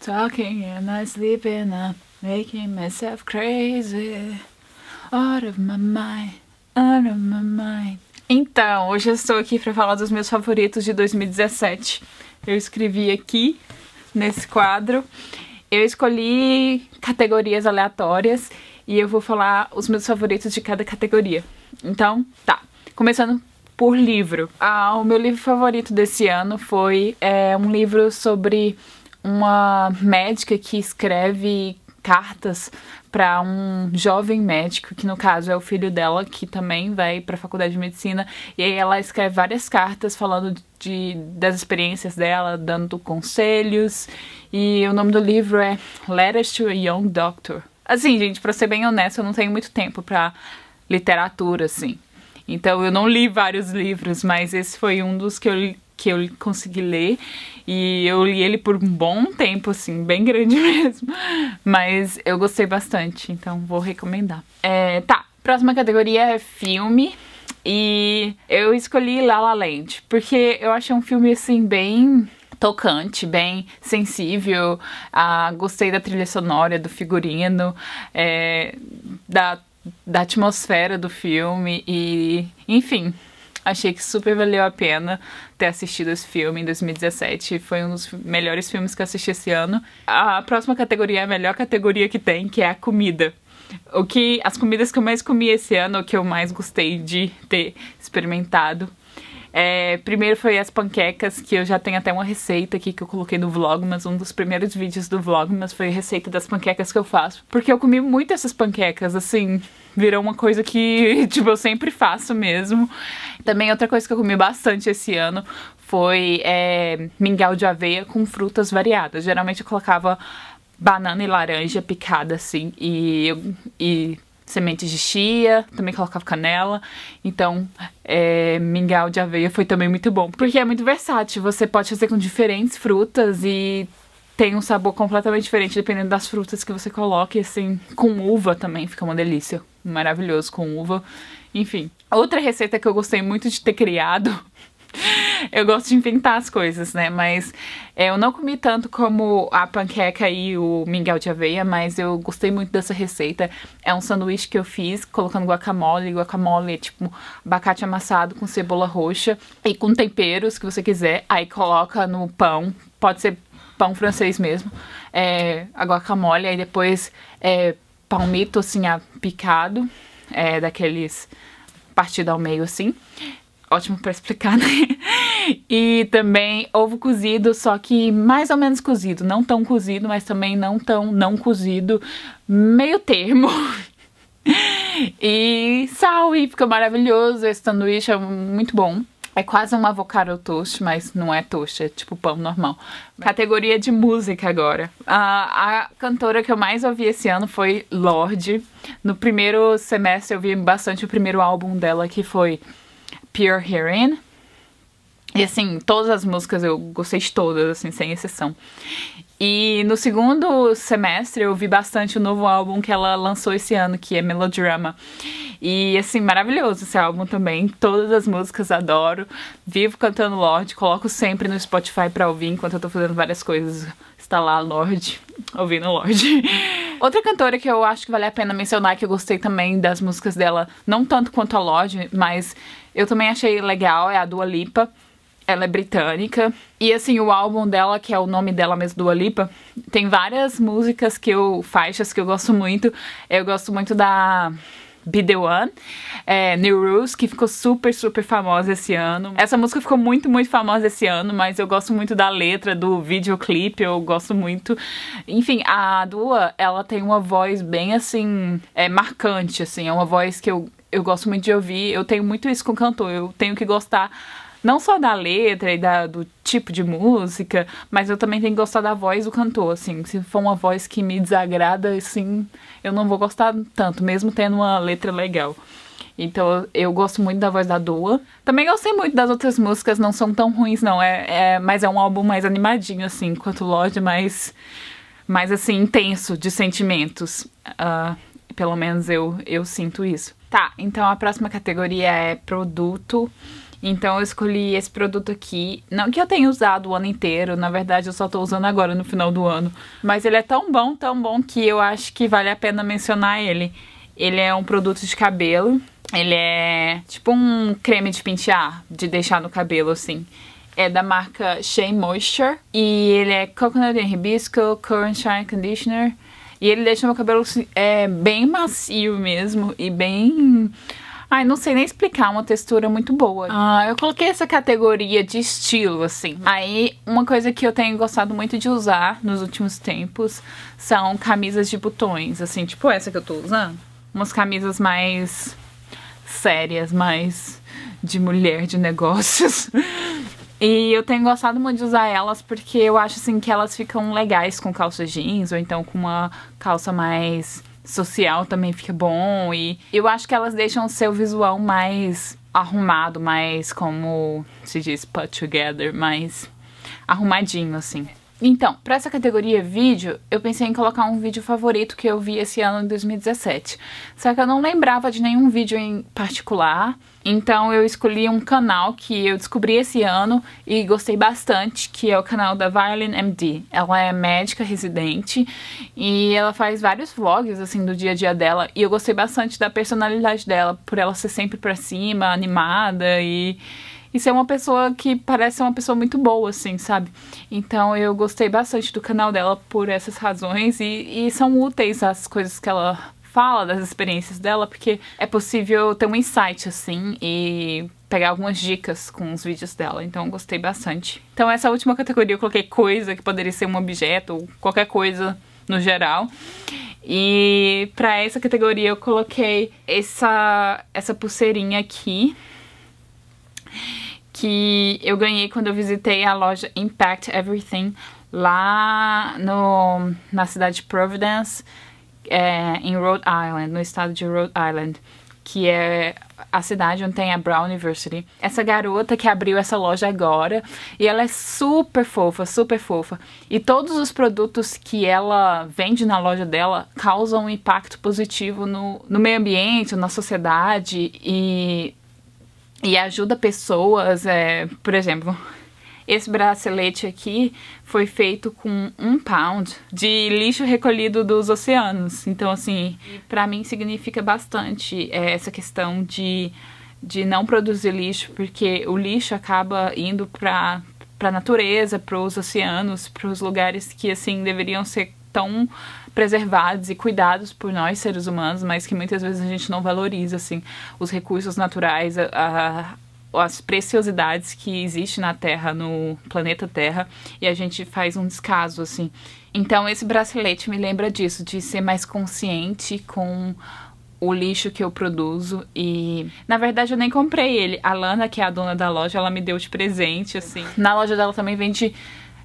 Talking and I sleeping, I'm making myself crazy. Out of my mind, out of my mind. Então, hoje eu estou aqui para falar dos meus favoritos de 2017. Eu escrevi aqui, nesse quadro. Eu escolhi categorias aleatórias e eu vou falar os meus favoritos de cada categoria. Então, tá. Começando por livro. Ah, o meu livro favorito desse ano foi é, um livro sobre uma médica que escreve cartas para um jovem médico, que no caso é o filho dela, que também vai para a faculdade de medicina, e aí ela escreve várias cartas falando de, das experiências dela, dando conselhos, e o nome do livro é Letters to a Young Doctor. Assim, gente, para ser bem honesta, eu não tenho muito tempo para literatura, assim. Então eu não li vários livros, mas esse foi um dos que eu li que eu consegui ler e eu li ele por um bom tempo, assim, bem grande mesmo. Mas eu gostei bastante, então vou recomendar. É, tá, próxima categoria é filme. E eu escolhi La La Land, porque eu achei um filme, assim, bem tocante, bem sensível. Ah, gostei da trilha sonora, do figurino, é, da, da atmosfera do filme e, enfim, Achei que super valeu a pena ter assistido esse filme em 2017. Foi um dos melhores filmes que assisti esse ano. A próxima categoria é a melhor categoria que tem, que é a comida. O que as comidas que eu mais comi esse ano, o que eu mais gostei de ter experimentado é, primeiro foi as panquecas, que eu já tenho até uma receita aqui que eu coloquei no vlog mas Um dos primeiros vídeos do mas foi a receita das panquecas que eu faço. Porque eu comi muito essas panquecas, assim, virou uma coisa que, tipo, eu sempre faço mesmo. Também outra coisa que eu comi bastante esse ano foi é, mingau de aveia com frutas variadas. Geralmente eu colocava banana e laranja picada, assim, e... e sementes de chia, também colocava canela. Então, é, mingau de aveia foi também muito bom, porque é muito versátil. Você pode fazer com diferentes frutas e tem um sabor completamente diferente dependendo das frutas que você coloque, assim, com uva também fica uma delícia. Maravilhoso com uva. Enfim, outra receita que eu gostei muito de ter criado eu gosto de inventar as coisas, né? Mas é, eu não comi tanto como a panqueca e o mingau de aveia, mas eu gostei muito dessa receita. É um sanduíche que eu fiz colocando guacamole. Guacamole é tipo abacate amassado com cebola roxa e com temperos que você quiser. Aí coloca no pão. Pode ser pão francês mesmo. É, a guacamole. Aí depois é, palmito, assim, picado. É, daqueles partido ao meio assim ótimo para explicar, né? E também ovo cozido, só que mais ou menos cozido, não tão cozido, mas também não tão não cozido, meio termo. E sal e fica maravilhoso, esse sanduíche é muito bom. É quase um avocado toast, mas não é toast, é tipo pão normal. Categoria de música agora. a, a cantora que eu mais ouvi esse ano foi Lorde. No primeiro semestre eu vi bastante o primeiro álbum dela, que foi Pure Hearing. E é. assim, todas as músicas eu gostei de todas, assim, sem exceção. E no segundo semestre eu vi bastante o novo álbum que ela lançou esse ano, que é Melodrama. E assim, maravilhoso esse álbum também. Todas as músicas adoro. Vivo cantando Lorde, coloco sempre no Spotify pra ouvir enquanto eu tô fazendo várias coisas. Está lá Lorde, ouvindo Lorde. Outra cantora que eu acho que vale a pena mencionar, que eu gostei também das músicas dela, não tanto quanto a Lodge, mas eu também achei legal, é a Dua Lipa. Ela é britânica. E assim, o álbum dela, que é o nome dela mesmo, Dua Lipa, tem várias músicas que eu. faixas que eu gosto muito. Eu gosto muito da Be The One, é, New Rules, que ficou super, super famosa esse ano. Essa música ficou muito, muito famosa esse ano, mas eu gosto muito da letra, do videoclipe, eu gosto muito. Enfim, a Dua, ela tem uma voz bem, assim, é, marcante, assim, é uma voz que eu, eu gosto muito de ouvir. Eu tenho muito isso com cantor, eu tenho que gostar não só da letra e da, do tipo de música, mas eu também tenho que gostar da voz do cantor, assim. Se for uma voz que me desagrada, assim, eu não vou gostar tanto, mesmo tendo uma letra legal. Então eu gosto muito da voz da Doa. Também gostei muito das outras músicas, não são tão ruins, não. É, é, mas é um álbum mais animadinho, assim, quanto Lorde, mais, mais assim, intenso de sentimentos. Uh, pelo menos eu, eu sinto isso. Tá, então a próxima categoria é produto. Então eu escolhi esse produto aqui. Não que eu tenha usado o ano inteiro, na verdade eu só tô usando agora no final do ano. Mas ele é tão bom, tão bom que eu acho que vale a pena mencionar ele. Ele é um produto de cabelo. Ele é tipo um creme de pentear, de deixar no cabelo assim. É da marca Shea Moisture e ele é Coconut and Hibisco Current Shine Conditioner. E ele deixa meu cabelo assim, é, bem macio mesmo e bem Ai, não sei nem explicar, é uma textura muito boa. Ah, eu coloquei essa categoria de estilo, assim. Aí, uma coisa que eu tenho gostado muito de usar nos últimos tempos são camisas de botões, assim, tipo essa que eu tô usando. Umas camisas mais sérias, mais de mulher de negócios. E eu tenho gostado muito de usar elas porque eu acho assim que elas ficam legais com calça jeans ou então com uma calça mais social também fica bom. E eu acho que elas deixam o seu visual mais arrumado, mais como se diz, put together, mais arrumadinho, assim. Então, para essa categoria vídeo, eu pensei em colocar um vídeo favorito que eu vi esse ano em 2017. Só que eu não lembrava de nenhum vídeo em particular, então eu escolhi um canal que eu descobri esse ano e gostei bastante, que é o canal da Violin MD. Ela é médica residente e ela faz vários vlogs assim do dia a dia dela e eu gostei bastante da personalidade dela, por ela ser sempre pra cima, animada e e ser uma pessoa que parece ser uma pessoa muito boa, assim, sabe? Então eu gostei bastante do canal dela por essas razões e, e são úteis as coisas que ela fala das experiências dela, porque é possível ter um insight assim e pegar algumas dicas com os vídeos dela, então gostei bastante. Então essa última categoria eu coloquei coisa, que poderia ser um objeto ou qualquer coisa no geral. E para essa categoria eu coloquei essa essa pulseirinha aqui, que eu ganhei quando eu visitei a loja Impact Everything lá no, na cidade de Providence, é, em Rhode Island, no estado de Rhode Island, que é a cidade onde tem a Brown University. Essa garota que abriu essa loja agora, e ela é super fofa, super fofa. E todos os produtos que ela vende na loja dela causam um impacto positivo no, no meio ambiente, na sociedade, e e ajuda pessoas. É, por exemplo, esse bracelete aqui foi feito com um pound de lixo recolhido dos oceanos. Então, assim, para mim significa bastante é, essa questão de, de não produzir lixo, porque o lixo acaba indo para para natureza, para os oceanos, para os lugares que assim deveriam ser tão preservados e cuidados por nós seres humanos, mas que muitas vezes a gente não valoriza assim os recursos naturais, a, a, as preciosidades que existem na Terra, no planeta Terra, e a gente faz um descaso assim. Então esse bracelete me lembra disso, de ser mais consciente com o lixo que eu produzo e na verdade eu nem comprei ele. A Lana, que é a dona da loja, ela me deu de presente assim. Na loja dela também vende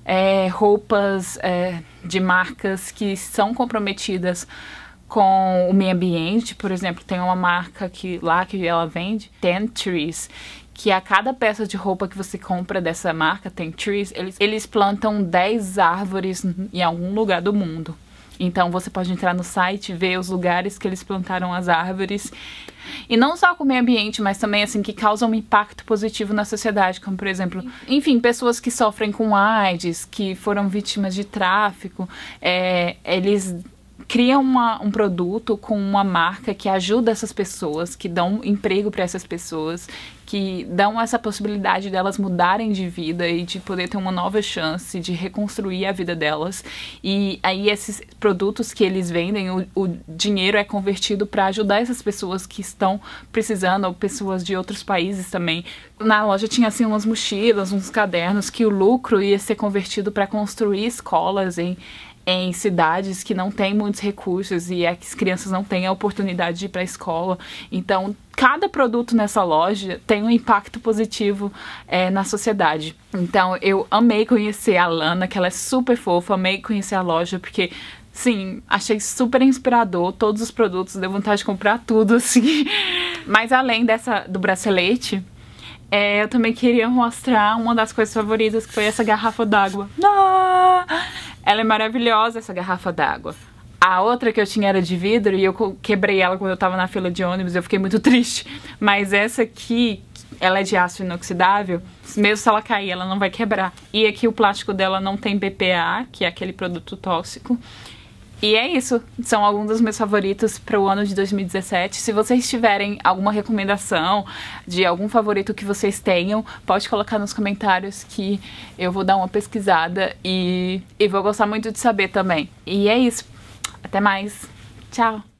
é, roupas é, de marcas que são comprometidas com o meio ambiente, por exemplo, tem uma marca que lá que ela vende, Ten Trees, que a cada peça de roupa que você compra dessa marca, Ten Trees, eles, eles plantam 10 árvores em algum lugar do mundo. Então você pode entrar no site, ver os lugares que eles plantaram as árvores. E não só com o meio ambiente, mas também assim que causam um impacto positivo na sociedade, como por exemplo, enfim, pessoas que sofrem com AIDS, que foram vítimas de tráfico, é, eles cria uma, um produto com uma marca que ajuda essas pessoas, que dão emprego para essas pessoas, que dão essa possibilidade delas mudarem de vida e de poder ter uma nova chance de reconstruir a vida delas. E aí esses produtos que eles vendem, o, o dinheiro é convertido para ajudar essas pessoas que estão precisando, ou pessoas de outros países também. Na loja tinha assim umas mochilas, uns cadernos que o lucro ia ser convertido para construir escolas em em cidades que não têm muitos recursos e é que as crianças não têm a oportunidade de ir para a escola. Então, cada produto nessa loja tem um impacto positivo é, na sociedade. Então, eu amei conhecer a Lana, que ela é super fofa, amei conhecer a loja, porque Sim, achei super inspirador todos os produtos, deu vontade de comprar tudo, assim. Mas além dessa do bracelete, é, eu também queria mostrar uma das coisas favoritas, que foi essa garrafa d'água. Ah! Ela é maravilhosa, essa garrafa d'água. A outra que eu tinha era de vidro e eu quebrei ela quando eu tava na fila de ônibus, eu fiquei muito triste. Mas essa aqui, ela é de aço inoxidável, mesmo se ela cair, ela não vai quebrar. E aqui o plástico dela não tem BPA, que é aquele produto tóxico. E é isso. São alguns dos meus favoritos para o ano de 2017. Se vocês tiverem alguma recomendação de algum favorito que vocês tenham, pode colocar nos comentários que eu vou dar uma pesquisada e, e vou gostar muito de saber também. E é isso. Até mais. Tchau.